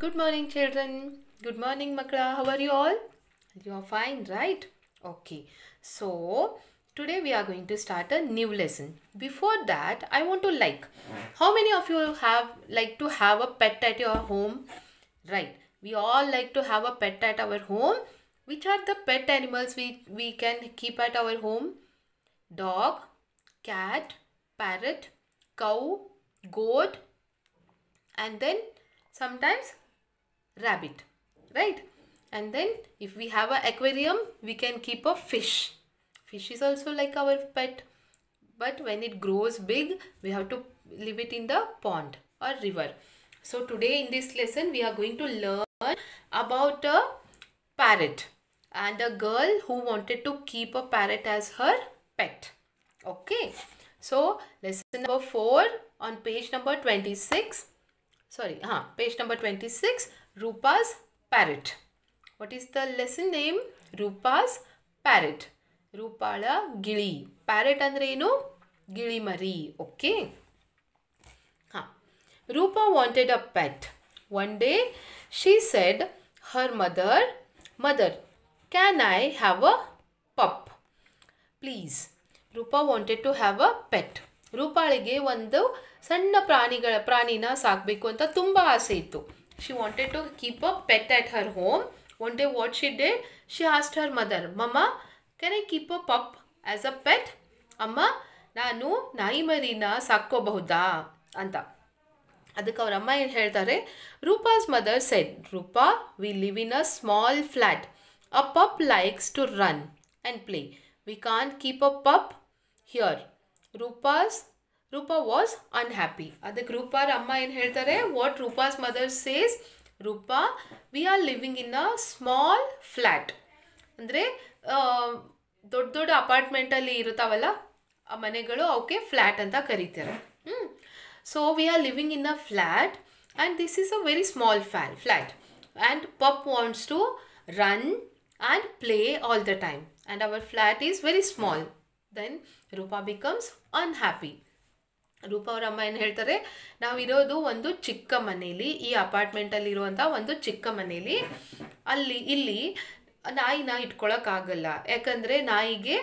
Good morning children. Good morning Makra. How are you all? You are fine, right? Okay. So, today we are going to start a new lesson. Before that, I want to like. How many of you have like to have a pet at your home? Right. We all like to have a pet at our home. Which are the pet animals we, we can keep at our home? Dog, cat, parrot, cow, goat and then sometimes rabbit right and then if we have an aquarium we can keep a fish fish is also like our pet but when it grows big we have to leave it in the pond or river so today in this lesson we are going to learn about a parrot and a girl who wanted to keep a parrot as her pet okay so lesson number 4 on page number 26 sorry huh? page number 26 Rupa's parrot what is the lesson name Rupa's parrot ರೂಪಾಳ ಗಿಳಿ parrot ಅಂದರೆ ಏನು ಗಿಳಿ ಮರಿ okay ಹಾಂ Rupa wanted a pet one day she said her mother mother can I have a pup please Rupa wanted to have a pet ರೂಪಾಳಿಗೆ ಒಂದು ಸಣ್ಣ ಪ್ರಾಣಿಗಳ ಪ್ರಾಣಿನ ಸಾಕಬೇಕು ಅಂತ ತುಂಬ ಆಸೆ ಇತ್ತು she wanted to keep a pet at her home. One day what she did? She asked her mother, Mama, can I keep a pup as a pet? Amma, na nai marina sakko bahuda. Anta. Adhikavar amma yin heldare. Rupa's mother said, Rupa, we live in a small flat. A pup likes to run and play. We can't keep a pup here. Rupa's Rupa was unhappy ಅದಕ್ಕೆ ರೂಪಾರ ಅಮ್ಮ ಏನು ಹೇಳ್ತಾರೆ what Rupa's mother says Rupa we are living in a small flat ಅಂದರೆ ದೊಡ್ಡ ದೊಡ್ಡ ಅಪಾರ್ಟ್ಮೆಂಟಲ್ಲಿ ಇರುತ್ತಾವಲ್ಲ ಆ ಮನೆಗಳು ಅವಕ್ಕೆ ಫ್ಲ್ಯಾಟ್ ಅಂತ ಕರೀತಾರೆ ಹ್ಞೂ so we are living in a flat and this is a very small fan flat and pup wants to run and play all the time and our flat is very small then Rupa becomes unhappy Rupa ಅವರ ಅಮ್ಮ ಏನು ಹೇಳ್ತಾರೆ ನಾವಿರೋದು ಒಂದು ಚಿಕ್ಕ ಮನೇಲಿ ಈ ಅಪಾರ್ಟ್ಮೆಂಟಲ್ಲಿರುವಂಥ ಒಂದು ಚಿಕ್ಕ ಮನೇಲಿ ಅಲ್ಲಿ ಇಲ್ಲಿ ನಾಯಿನ ಇಟ್ಕೊಳಕ್ಕಾಗಲ್ಲ ಯಾಕಂದರೆ ನಾಯಿಗೆ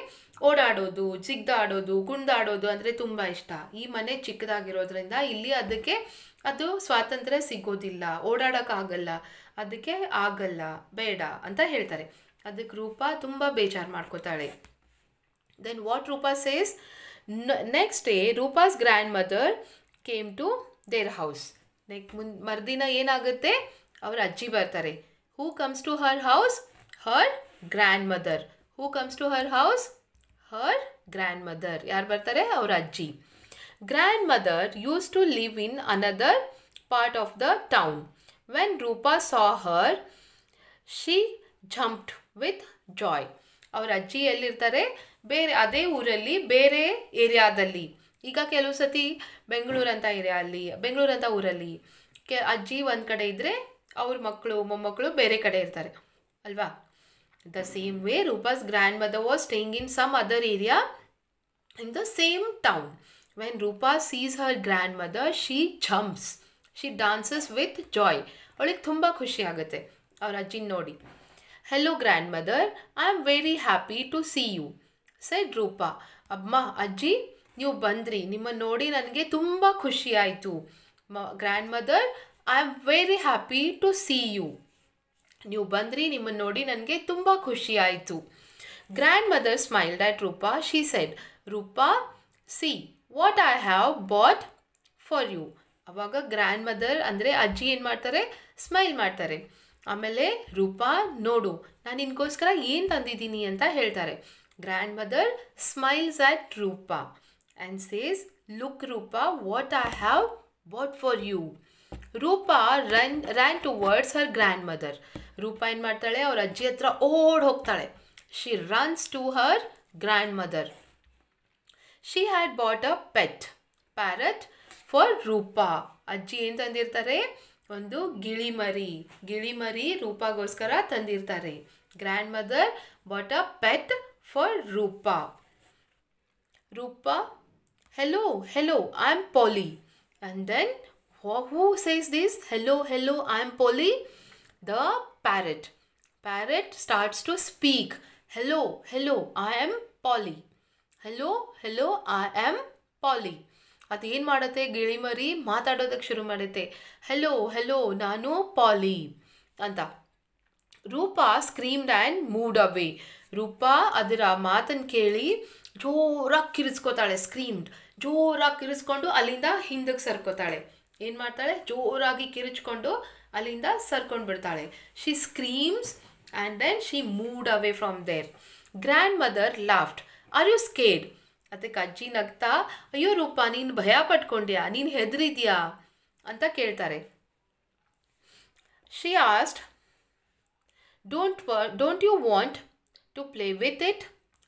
ಓಡಾಡೋದು ಜಿಗ್ದಾಡೋದು ಗುಂಡಾಡೋದು ಅಂದರೆ ತುಂಬ ಇಷ್ಟ ಈ ಮನೆ ಚಿಕ್ಕದಾಗಿರೋದ್ರಿಂದ ಇಲ್ಲಿ ಅದಕ್ಕೆ ಅದು ಸ್ವಾತಂತ್ರ್ಯ ಸಿಗೋದಿಲ್ಲ ಓಡಾಡೋಕ್ಕಾಗಲ್ಲ ಅದಕ್ಕೆ ಆಗಲ್ಲ ಬೇಡ ಅಂತ ಹೇಳ್ತಾರೆ ಅದಕ್ಕೆ ರೂಪ ತುಂಬ ಬೇಜಾರು ಮಾಡ್ಕೋತಾಳೆ then what Rupa says next day Rupa's grandmother came to their house ನೆಕ್ ಮುನ್ ಮರುದಿನ ಏನಾಗುತ್ತೆ ಅವ್ರ ಅಜ್ಜಿ ಬರ್ತಾರೆ who comes to her house her grandmother who comes to her house her grandmother ಯಾರು ಬರ್ತಾರೆ ಅವ್ರ ಅಜ್ಜಿ grandmother used to live in another part of the town when Rupa saw her she jumped with joy ಅವ್ರ ಅಜ್ಜಿ ಎಲ್ಲಿರ್ತಾರೆ ಬೇರೆ ಅದೇ ಊರಲ್ಲಿ ಬೇರೆ ಏರಿಯಾದಲ್ಲಿ ಈಗ ಕೆಲವು ಸತಿ ಬೆಂಗಳೂರು ಅಂತ ಏರಿಯಾ ಅಲ್ಲಿ ಬೆಂಗಳೂರು ಅಂತ ಊರಲ್ಲಿ ಕೆ ಅಜ್ಜಿ ಒಂದು ಕಡೆ ಇದ್ದರೆ ಅವ್ರ ಮಕ್ಕಳು ಮೊಮ್ಮಕ್ಕಳು ಬೇರೆ ಕಡೆ ಇರ್ತಾರೆ ಅಲ್ವಾ the same way Rupa's grandmother was staying in some other area in the same town when Rupa sees her grandmother she jumps she dances with joy ಅವಳಿಗೆ ತುಂಬ ಖುಷಿ ಆಗುತ್ತೆ ಅವ್ರ ಅಜ್ಜಿನ ನೋಡಿ hello grandmother I am very happy to see you said Rupa ಅಮ್ಮ ಅಜ್ಜಿ ನೀವು ಬಂದ್ರಿ ನಿಮ್ಮನ್ನು ನೋಡಿ ನನಗೆ ತುಂಬ ಖುಷಿ ಆಯಿತು ಮ grandmother I am very happy to see you ನೀವು ಬಂದ್ರಿ ನಿಮ್ಮನ್ನು ನೋಡಿ ನನಗೆ ತುಂಬ ಖುಷಿ ಆಯಿತು grandmother smiled at Rupa she said Rupa see what I have bought for you ಅವಾಗ ಗ್ರ್ಯಾಂಡ್ ಮದರ್ ಅಂದರೆ ಅಜ್ಜಿ ಏನು ಮಾಡ್ತಾರೆ ಸ್ಮೈಲ್ ಮಾಡ್ತಾರೆ ಆಮೇಲೆ ರೂಪಾ ನೋಡು ನಾನು ನಿನಗೋಸ್ಕರ ಏನು ತಂದಿದ್ದೀನಿ ಅಂತ ಹೇಳ್ತಾರೆ Grandmother smiles at Rupa and says, Look, Rupa, what I have bought for you. Rupa run ran towards her grandmother Rupa ಏನು ಮಾಡ್ತಾಳೆ ಅವ್ರ ಅಜ್ಜಿ ಹತ್ರ ಓಡ್ ಹೋಗ್ತಾಳೆ she runs to her grandmother she had bought a pet parrot for Rupa ಅಜ್ಜಿ ಏನು ತಂದಿರ್ತಾರೆ ಒಂದು ಗಿಳಿಮರಿ ಗಿಳಿಮರಿ ರೂಪಾಗೋಸ್ಕರ ತಂದಿರ್ತಾರೆ grandmother bought a pet for Rupa. Rupa, hello, hello, I'm Polly. And then who says this? Hello, hello, I am Polly. The parrot. Parrot starts to speak. Hello, hello, I am Polly. Hello, hello, I am Polly. Atheen ಏನು ಮಾಡುತ್ತೆ ಗಿಳಿಮರಿ ಮಾತಾಡೋದಕ್ಕೆ ಶುರು ಮಾಡುತ್ತೆ hello hello ನಾನು Polly ಅಂತ Rupa screamed and moved away Rupa ಅದರ ಮಾತನ್ನು ಕೇಳಿ ಜೋರಾಗಿ ಕಿರಿಸ್ಕೋತಾಳೆ ಸ್ಕ್ರೀಮ್ಡ್ ಜೋರಾಗಿ ಕಿರಿಸ್ಕೊಂಡು ಅಲ್ಲಿಂದ ಹಿಂದಕ್ಕೆ ಸರ್ಕೋತಾಳೆ ಏನು ಮಾಡ್ತಾಳೆ ಜೋರಾಗಿ ಕಿರಿಚ್ಕೊಂಡು ಅಲ್ಲಿಂದ ಸರ್ಕೊಂಡು ಬಿಡ್ತಾಳೆ she screams and then she moved away from there grandmother laughed are you scared ಅದಕ್ಕೆ ಅಜ್ಜಿ ನಗ್ತಾ ಅಯ್ಯೋ ರೂಪ ನೀನು ಭಯ ಪಟ್ಕೊಂಡ್ಯಾ ನೀನು ಹೆದರಿದ್ಯಾ ಅಂತ ಕೇಳ್ತಾರೆ ಶಿ ಆಸ್ಟ್ ಡೋಂಟ್ ವ don't you want to play with it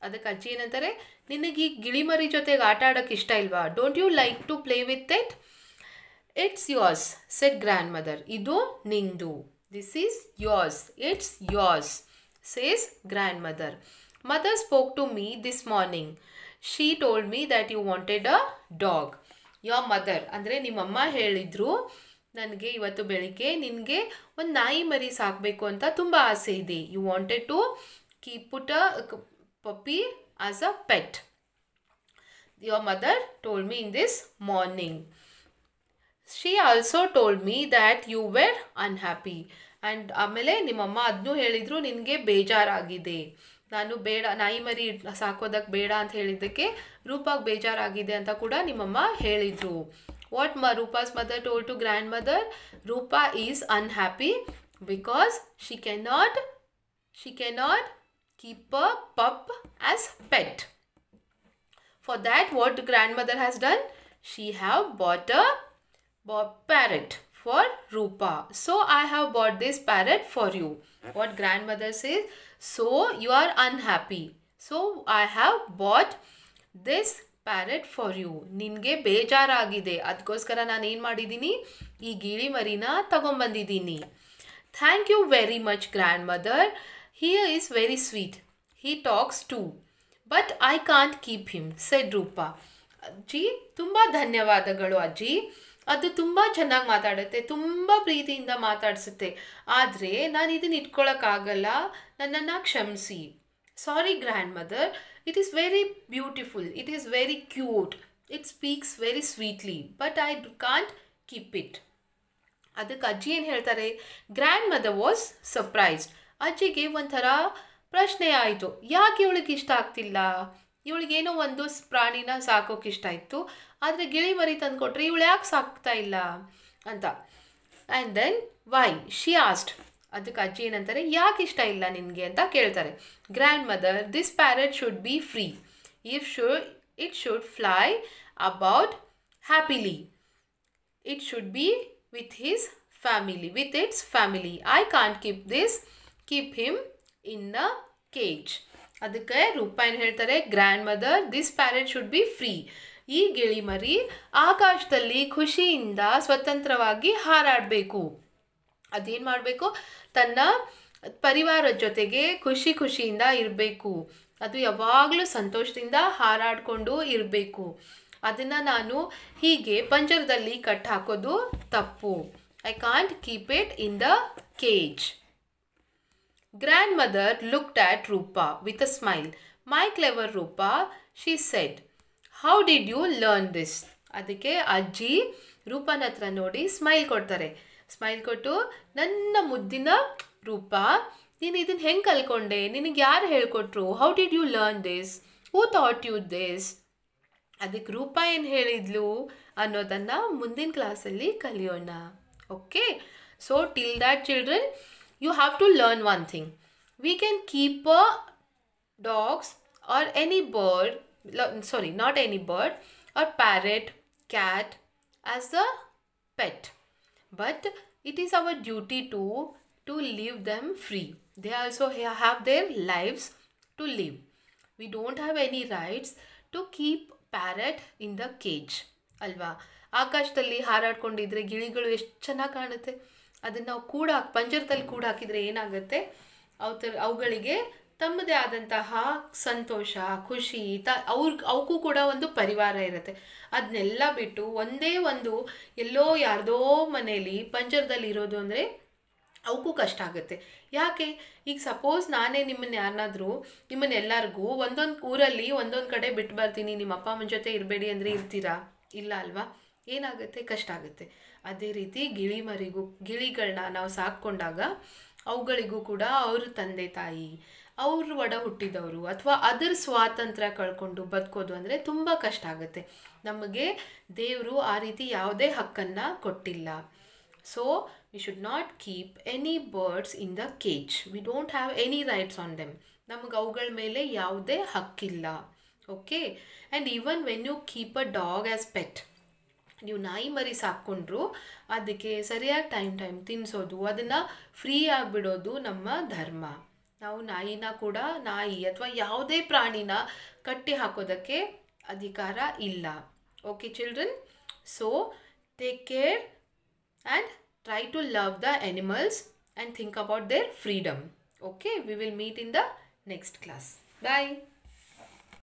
ಅದಕ್ಕೆ ಅಜ್ಜಿ ಏನಂತಾರೆ ನಿನಗೆ ಈ ಗಿಳಿಮರಿ ಜೊತೆಗೆ ಆಟ ಆಡೋಕ್ಕೆ ಇಷ್ಟ ಇಲ್ವಾ don't you like to play with it it's yours said grandmother ಇದು ನಿಂದು this is yours it's yours says grandmother mother spoke to me this morning she told me that you wanted a dog your mother ಅಂದರೆ ನಿಮ್ಮಮ್ಮ ಹೇಳಿದ್ರು ನನಗೆ ಇವತ್ತು ಬೆಳಿಗ್ಗೆ ನಿನಗೆ ಒಂದು ನಾಯಿ ಮರಿ ಸಾಕಬೇಕು ಅಂತ ತುಂಬ ಆಸೆ ಇದೆ you wanted to keep put a puppy as a pet your mother told me in this morning she also told me that you were unhappy and ಆಮೇಲೆ ನಿಮ್ಮಮ್ಮ ಅದನ್ನು ಹೇಳಿದರು ನಿನಗೆ ಬೇಜಾರಾಗಿದೆ ನಾನು ಬೇಡ ನಾಯಿ ಮರಿ ಸಾಕೋದಕ್ಕೆ ಬೇಡ ಅಂತ ಹೇಳಿದ್ದಕ್ಕೆ ರೂಪಾಗಿ ಬೇಜಾರಾಗಿದೆ ಅಂತ ಕೂಡ ನಿಮ್ಮಮ್ಮ ಹೇಳಿದರು What Rupa's mother told to grandmother? Rupa is unhappy because she cannot she cannot keep a pup as pet. For that what grandmother has done? She have bought a parrot for Rupa. So I have bought this parrot for you. What grandmother says? So you are unhappy. So I have bought this parrot for you ನಿನಗೆ ಬೇಜಾರಾಗಿದೆ ಅದಕ್ಕೋಸ್ಕರ ನಾನು ಏನು ಮಾಡಿದ್ದೀನಿ ಈ ಗಿಳಿ ಮರಿನ ತಗೊಂಬಂದಿದ್ದೀನಿ thank you very much grandmother he is very sweet he talks to but I can't keep him said Rupa ಅಜ್ಜಿ ತುಂಬ ಧನ್ಯವಾದಗಳು ಅಜ್ಜಿ ಅದು ತುಂಬ ಚೆನ್ನಾಗಿ ಮಾತಾಡುತ್ತೆ ತುಂಬ ಪ್ರೀತಿಯಿಂದ ಮಾತಾಡಿಸುತ್ತೆ ಆದರೆ ನಾನು ಇದನ್ನು ಇಟ್ಕೊಳ್ಳೋಕ್ಕಾಗಲ್ಲ ನನ್ನನ್ನು ಕ್ಷಮಿಸಿ sorry grandmother it is very beautiful it is very cute it speaks very sweetly but I can't keep it ಅದಕ್ಕೆ ಅಜ್ಜಿ ಏನು ಹೇಳ್ತಾರೆ ಗ್ರ್ಯಾಂಡ್ ಮದರ್ ವಾಸ್ ಸರ್ಪ್ರೈಸ್ಡ್ ಅಜ್ಜಿಗೆ ಒಂಥರ ಪ್ರಶ್ನೆ ಆಯಿತು ಯಾಕೆ ಇವಳಿಗೆ ಇಷ್ಟ ಆಗ್ತಿಲ್ಲ ಇವಳಿಗೇನೋ ಒಂದು ಪ್ರಾಣಿನ ಸಾಕೋಕೆ ಇಷ್ಟ ಇತ್ತು ಆದರೆ ಗಿಳಿ ಮರಿ ತಂದುಕೊಟ್ರೆ ಇವಳು ಯಾಕೆ ಸಾಕ್ತಾ ಇಲ್ಲ ಅಂತ and then why she asked ಅದಕ್ಕೆ ಅಜ್ಜಿ ಏನಂತಾರೆ ಯಾಕೆ ಇಷ್ಟ ಇಲ್ಲ ನಿನಗೆ ಅಂತ ಕೇಳ್ತಾರೆ grandmother this parrot should be free if ಶು it should fly about happily it should be with his family with its family I can't keep this keep him in the cage ಅದಕ್ಕೆ ರೂಪ ಹೇಳ್ತಾರೆ grandmother this parrot should be free ಈ ಗಿಳಿಮರಿ ಆಕಾಶದಲ್ಲಿ ಖುಷಿಯಿಂದ ಸ್ವತಂತ್ರವಾಗಿ ಹಾರಾಡಬೇಕು ಅದೇನು ಮಾಡಬೇಕು ತನ್ನ ಪರಿವಾರ ಜೊತೆಗೆ ಖುಷಿ ಖುಷಿಯಿಂದ ಇರಬೇಕು ಅದು ಯಾವಾಗಲೂ ಸಂತೋಷದಿಂದ ಹಾರಾಡಿಕೊಂಡು ಇರಬೇಕು ಅದನ್ನು ನಾನು ಹೀಗೆ ಪಂಜರದಲ್ಲಿ ಕಟ್ ಹಾಕೋದು ತಪ್ಪು I can't keep it in the cage grandmother looked at Rupa with a smile my clever Rupa she said how did you learn this ಅದಕ್ಕೆ ಅಜ್ಜಿ ರೂಪನ ಹತ್ರ ನೋಡಿ ಸ್ಮೈಲ್ ಕೊಡ್ತಾರೆ ಸ್ಮೈಲ್ ಕೊಟ್ಟು ನನ್ನ ಮುದ್ದಿನ ರೂಪ ನೀನು ಇದನ್ನು ಹೆಂಗೆ ಕಲ್ಕೊಂಡೆ ನಿನಗೆ ಯಾರು ಹೇಳ್ಕೊಟ್ರು how did you learn this who taught you this ಅದಕ್ಕೆ ರೂಪ ಏನು ಹೇಳಿದ್ಲು ಅನ್ನೋದನ್ನು ಮುಂದಿನ ಕ್ಲಾಸಲ್ಲಿ ಕಲಿಯೋಣ okay so till that children you have to learn one thing we can keep a dogs or any bird sorry not any bird or parrot cat as a pet but it is our duty to to leave them free they also have their lives to live we don't have any rights to keep parrot in the cage alva ಆಕಾಶದಲ್ಲಿ ಹಾರಾಡ್ಕೊಂಡಿದ್ರೆ ಗಿಳಿಗಳು ಎಷ್ಟು ಚೆನ್ನಾಗಿ ಕಾಣುತ್ತೆ ಅದನ್ನು ನಾವು kooda ಪಂಜರದಲ್ಲಿ ಕೂಡ ಹಾಕಿದರೆ ಏನಾಗುತ್ತೆ ಅವು ಥರ ಅವುಗಳಿಗೆ ತಮ್ಮದೇ ಆದಂತಹ ಸಂತೋಷ ಖುಷಿ ತ ಅವ್ರ ಅವಕ್ಕೂ ಕೂಡ ಒಂದು ಪರಿವಾರ ಇರುತ್ತೆ ಅದನ್ನೆಲ್ಲ ಬಿಟ್ಟು ಒಂದೇ ಒಂದು ಎಲ್ಲೋ ಯಾರ್ದೋ ಮನೇಲಿ ಪಂಜರದಲ್ಲಿ ಇರೋದು ಅಂದರೆ ಅವಕ್ಕೂ ಕಷ್ಟ ಆಗುತ್ತೆ ಯಾಕೆ ಈಗ ಸಪೋಸ್ ನಾನೇ ನಿಮ್ಮನ್ನ ಯಾರನ್ನಾದರೂ ನಿಮ್ಮನ್ನೆಲ್ಲರಿಗೂ ಒಂದೊಂದು ಊರಲ್ಲಿ ಒಂದೊಂದು ಕಡೆ ಬಿಟ್ಟು ಬರ್ತೀನಿ ನಿಮ್ಮ ಅಪ್ಪ ಅಮ್ಮನ ಜೊತೆ ಇರಬೇಡಿ ಅಂದರೆ ಇರ್ತೀರಾ ಇಲ್ಲ ಅಲ್ವಾ ಏನಾಗುತ್ತೆ ಕಷ್ಟ ಆಗುತ್ತೆ ಅದೇ ರೀತಿ ಗಿಳಿ ಮರಿಗೂ ಗಿಳಿಗಳನ್ನ ನಾವು ಸಾಕ್ಕೊಂಡಾಗ ಅವುಗಳಿಗೂ ಕೂಡ ಅವ್ರ ತಂದೆ ತಾಯಿ ಅವರು ಒಡ ಹುಟ್ಟಿದವರು ಅಥವಾ ಅದರ ಸ್ವಾತಂತ್ರ್ಯ ಕಳ್ಕೊಂಡು ಬದುಕೋದು ಅಂದರೆ ತುಂಬ ಕಷ್ಟ ಆಗುತ್ತೆ ನಮಗೆ ದೇವರು ಆ ರೀತಿ ಯಾವುದೇ ಹಕ್ಕನ್ನು ಕೊಟ್ಟಿಲ್ಲ so we should not keep any birds in the cage we don't have any rights on them ನಮಗೆ ಅವುಗಳ ಮೇಲೆ ಯಾವುದೇ ಹಕ್ಕಿಲ್ಲ okay and even when you keep a dog as pet ನೀವು ನಾಯಿ ಮರಿ ಸಾಕೊಂಡ್ರು ಅದಕ್ಕೆ ಸರಿಯಾಗಿ ಟೈಮ್ ಟೈಮ್ ತಿನ್ನಿಸೋದು ಅದನ್ನು ಫ್ರೀ ಆಗಿಬಿಡೋದು ನಮ್ಮ ಧರ್ಮ ನಾವು ನಾಯಿನಾ ಕೂಡ 나이 ಅಥವಾ ಯಾವುದೇ ಪ್ರಾಣಿನ ಕಟ್ಟಿ ಹಾಕೋದಕ್ಕೆ ಅಧಿಕಾರ ಇಲ್ಲ okay children so take care and try to love the animals and think about their freedom okay we will meet in the next class by